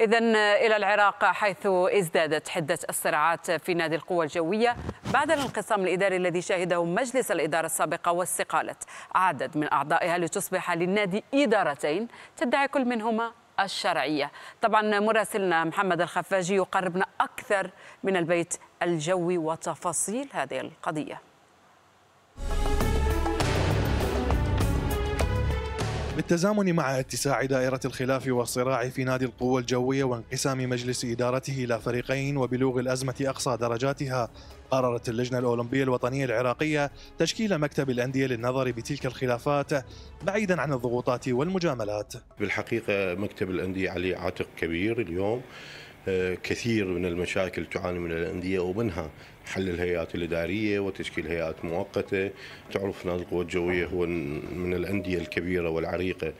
إذا إلى العراق حيث ازدادت حدة الصراعات في نادي القوى الجوية بعد الانقسام الإداري الذي شهده مجلس الإدارة السابقة واستقالة عدد من أعضائها لتصبح للنادي إدارتين تدعي كل منهما الشرعية طبعا مراسلنا محمد الخفاجي يقربنا أكثر من البيت الجوي وتفاصيل هذه القضية بالتزامن مع اتساع دائرة الخلاف والصراع في نادي القوة الجوية وانقسام مجلس إدارته إلى فريقين وبلوغ الأزمة أقصى درجاتها قررت اللجنة الأولمبية الوطنية العراقية تشكيل مكتب الأندية للنظر بتلك الخلافات بعيدا عن الضغوطات والمجاملات بالحقيقة مكتب الأندية عليه عاتق كبير اليوم كثير من المشاكل تعاني من الانديه ومنها حل الهيئات الاداريه وتشكيل هيئات مؤقته تعرف نادي القوات الجويه هو من الانديه الكبيره والعريقه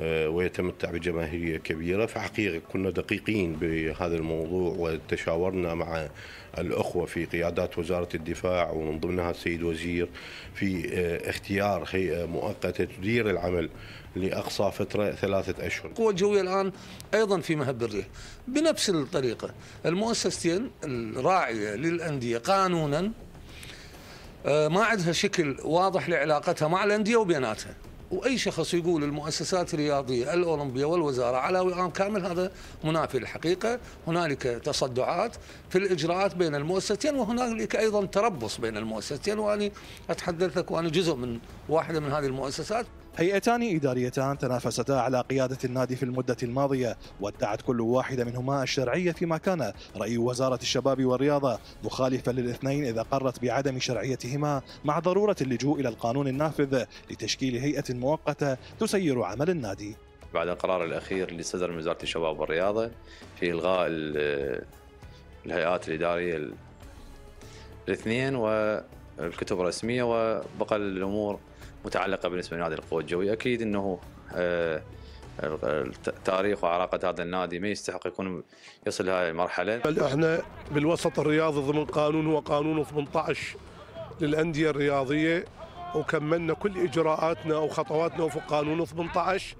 آه، ويتمتع بجماهيريه كبيره فحقيقه كنا دقيقين بهذا الموضوع وتشاورنا مع الاخوه في قيادات وزاره الدفاع ومن ضمنها السيد وزير في آه، اختيار هيئه آه، مؤقته تدير العمل لاقصى فتره ثلاثه اشهر. القوى الجويه الان ايضا في مهب الريح بنفس الطريقه المؤسستين الراعيه للانديه قانونا ما عندها شكل واضح لعلاقتها مع الانديه وبياناتها. واي شخص يقول المؤسسات الرياضيه الاولمبيه والوزاره على وئام كامل هذا منافي الحقيقه هنالك تصدعات في الاجراءات بين المؤسستين وهنالك ايضا تربص بين المؤسستين وانا اتحدث لك وانا جزء من واحده من هذه المؤسسات. هيئتان إداريتان تنافستا على قيادة النادي في المدة الماضية وادعت كل واحدة منهما الشرعية فيما كان رأي وزارة الشباب والرياضة مخالفا للاثنين إذا قرت بعدم شرعيتهما مع ضرورة اللجوء إلى القانون النافذ لتشكيل هيئة مؤقتة تسير عمل النادي بعد القرار الأخير اللي صدر من وزارة الشباب والرياضة في إلغاء الهيئات الإدارية الاثنين والكتب الرسمية وبقى الأمور متعلقه بالنسبه لنادي القوى الجويه اكيد انه آه، التاريخ وعلاقه هذا النادي ما يستحق يكون يصل هذه المرحله. بل احنا بالوسط الرياضي ضمن قانون هو قانون 18 للانديه الرياضيه وكملنا كل اجراءاتنا وخطواتنا وفق قانون 18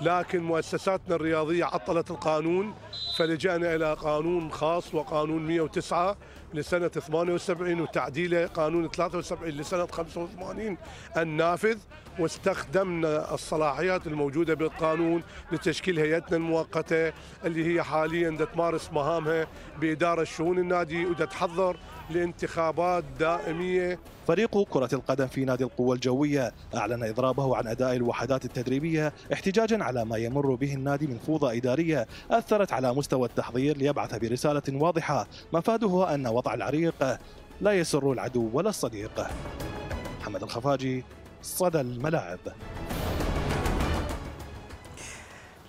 لكن مؤسساتنا الرياضيه عطلت القانون فلجانا الى قانون خاص وقانون 109 لسنة 78 وتعديله قانون 73 لسنة 85 النافذ واستخدمنا الصلاحيات الموجودة بالقانون لتشكيل هيئتنا المؤقتة اللي هي حاليا تمارس مهامها بإدارة شؤون النادي وتتحضر لانتخابات دائمية فريق كرة القدم في نادي القوة الجوية أعلن إضرابه عن أداء الوحدات التدريبية احتجاجا على ما يمر به النادي من فوضى إدارية أثرت على مستوى التحضير ليبعث برسالة واضحة مفادها أن الوضع العريق لا يسر العدو ولا الصديق محمد الخفاجي صدى الملاعب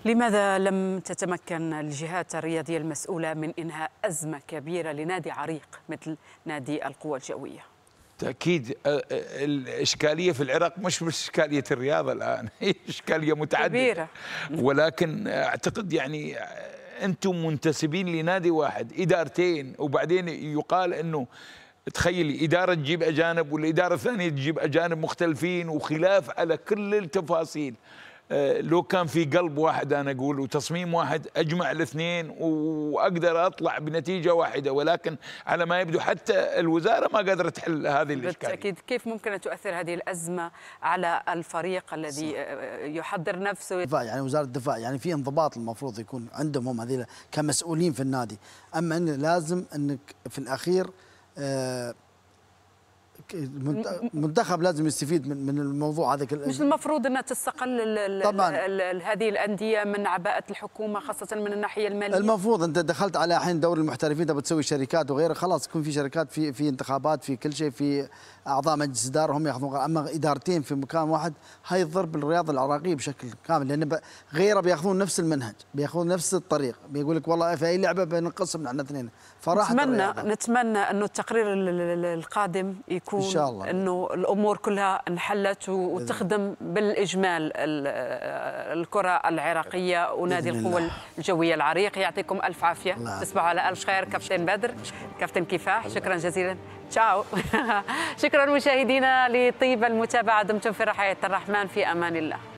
لماذا لم تتمكن الجهات الرياضية المسؤولة من إنهاء أزمة كبيرة لنادي عريق مثل نادي القوى الجوية؟ تأكيد الإشكالية في العراق مش بس إشكالية الرياضة الآن هي إشكالية متعددة كبيرة ولكن أعتقد يعني انتم منتسبين لنادي واحد ادارتين وبعدين يقال انه تخيلي اداره تجيب اجانب والاداره الثانيه تجيب اجانب مختلفين وخلاف على كل التفاصيل آه، لو كان في قلب واحد انا اقول وتصميم واحد اجمع الاثنين واقدر اطلع بنتيجه واحده ولكن على ما يبدو حتى الوزاره ما قادره تحل هذه الاشكاليه بالتاكيد كيف ممكن ان تؤثر هذه الازمه على الفريق الذي صح. آه، آه، يحضر نفسه دفاع يعني وزاره الدفاع يعني في انضباط المفروض يكون عندهم هم هذه كمسؤولين في النادي اما ان لازم انك في الاخير آه المنتخب لازم يستفيد من من الموضوع هذا مش المفروض انها تستقل طبعا هذه الانديه من عباءه الحكومه خاصه من الناحيه الماليه المفروض انت دخلت على حين دوري المحترفين تبغى تسوي شركات وغيره خلاص يكون في شركات في في انتخابات في كل شيء في اعضاء مجلس اداره هم ياخذون اما ادارتين في مكان واحد هاي الضرب الرياضة العراقيه بشكل كامل لان غيره بياخذون نفس المنهج بياخذون نفس الطريق بيقول لك والله في اي لعبه بنقسم احنا اثنين فراح نتمنى الرياضة. نتمنى انه التقرير القادم يكون يكون إن شاء الله. أنه الأمور كلها انحلت وتخدم بالإجمال الكرة العراقية ونادي القوى الجوية العريق يعطيكم ألف عافية نعم. تصبحوا على ألف خير كابتن بدر كابتن كفاح شكرا جزيلا تشاو شكرا مشاهدينا لطيب المتابعة دمتم في رعاية الرحمن في أمان الله